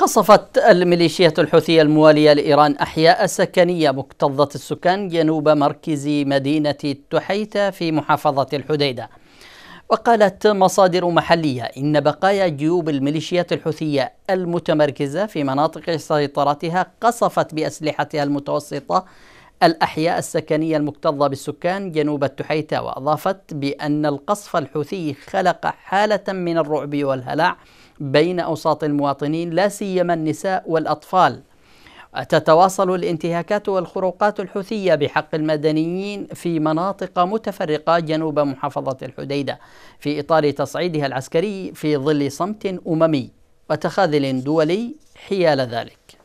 قصفت الميليشيات الحوثية الموالية لإيران أحياء سكنية مكتظة السكان جنوب مركز مدينة التحيتة في محافظة الحديدة وقالت مصادر محلية إن بقايا جيوب الميليشيات الحوثية المتمركزة في مناطق سيطرتها قصفت بأسلحتها المتوسطة الأحياء السكنية المكتظة بالسكان جنوب التحيتة وأضافت بأن القصف الحوثي خلق حالة من الرعب والهلع بين اوساط المواطنين لا سيما النساء والاطفال تتواصل الانتهاكات والخروقات الحوثية بحق المدنيين في مناطق متفرقة جنوب محافظة الحديدة في إطار تصعيدها العسكري في ظل صمت أممي وتخاذل دولي حيال ذلك